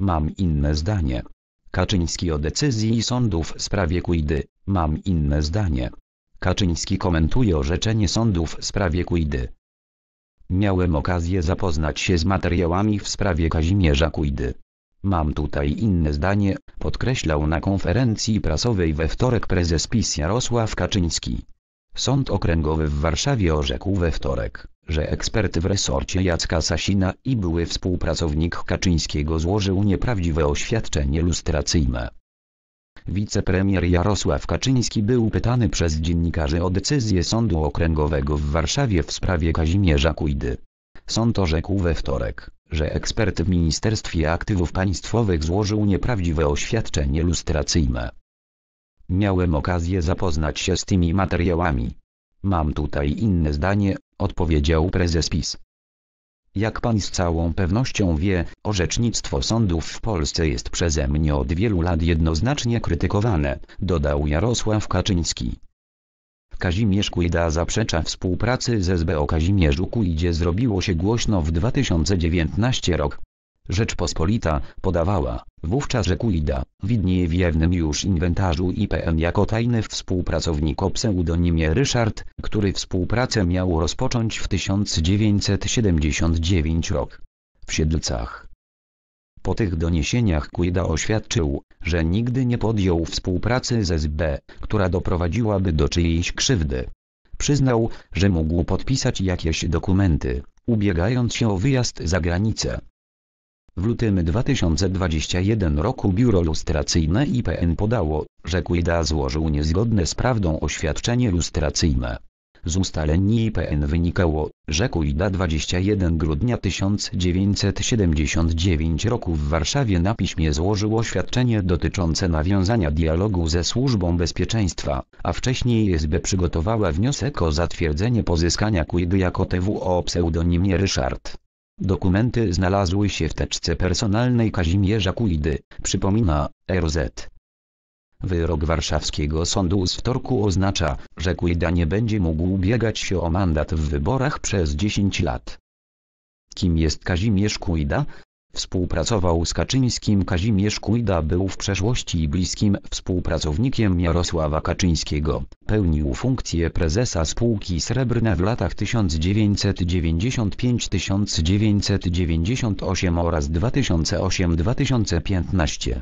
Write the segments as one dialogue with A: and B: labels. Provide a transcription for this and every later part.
A: Mam inne zdanie. Kaczyński o decyzji sądów w sprawie Kujdy. Mam inne zdanie. Kaczyński komentuje orzeczenie sądów w sprawie Kujdy. Miałem okazję zapoznać się z materiałami w sprawie Kazimierza Kujdy. Mam tutaj inne zdanie, podkreślał na konferencji prasowej we wtorek prezes PiS Jarosław Kaczyński. Sąd Okręgowy w Warszawie orzekł we wtorek, że ekspert w resorcie Jacka Sasina i były współpracownik Kaczyńskiego złożył nieprawdziwe oświadczenie lustracyjne. Wicepremier Jarosław Kaczyński był pytany przez dziennikarzy o decyzję Sądu Okręgowego w Warszawie w sprawie Kazimierza Kujdy. Sąd orzekł we wtorek, że ekspert w Ministerstwie Aktywów Państwowych złożył nieprawdziwe oświadczenie lustracyjne. Miałem okazję zapoznać się z tymi materiałami. Mam tutaj inne zdanie odpowiedział prezes PiS. Jak pan z całą pewnością wie, orzecznictwo sądów w Polsce jest przeze mnie od wielu lat jednoznacznie krytykowane, dodał Jarosław Kaczyński. Kazimierz Kujda zaprzecza współpracy z SB o Kazimierzu Kujdzie zrobiło się głośno w 2019 rok. Rzeczpospolita, podawała, wówczas że Kuida, widnieje w jawnym już inwentarzu IPN jako tajny współpracownik o pseudonimie Ryszard, który współpracę miał rozpocząć w 1979 rok. W Siedlcach. Po tych doniesieniach Kuida oświadczył, że nigdy nie podjął współpracy z SB, która doprowadziłaby do czyjejś krzywdy. Przyznał, że mógł podpisać jakieś dokumenty, ubiegając się o wyjazd za granicę w lutym 2021 roku Biuro Lustracyjne IPN podało, że Kujda złożył niezgodne z prawdą oświadczenie lustracyjne. Z ustaleń IPN wynikało, że Kujda 21 grudnia 1979 roku w Warszawie na piśmie złożył oświadczenie dotyczące nawiązania dialogu ze Służbą Bezpieczeństwa, a wcześniej SB przygotowała wniosek o zatwierdzenie pozyskania Kujdy jako TW o pseudonimie Ryszard. Dokumenty znalazły się w teczce personalnej Kazimierza Kujdy, przypomina RZ. Wyrok warszawskiego sądu z wtorku oznacza, że Kujda nie będzie mógł ubiegać się o mandat w wyborach przez 10 lat. Kim jest Kazimierz Kujda? Współpracował z Kaczyńskim Kazimierz Kujda był w przeszłości bliskim współpracownikiem Jarosława Kaczyńskiego, pełnił funkcję prezesa spółki Srebrna w latach 1995-1998 oraz 2008-2015.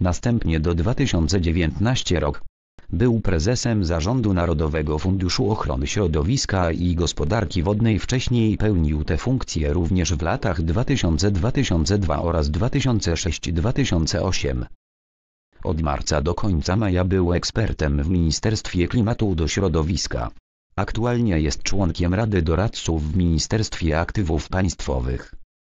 A: Następnie do 2019 rok był prezesem zarządu Narodowego Funduszu Ochrony Środowiska i Gospodarki Wodnej. Wcześniej pełnił te funkcje również w latach 2000-2002 oraz 2006-2008. Od marca do końca maja był ekspertem w Ministerstwie Klimatu do Środowiska. Aktualnie jest członkiem Rady Doradców w Ministerstwie Aktywów Państwowych.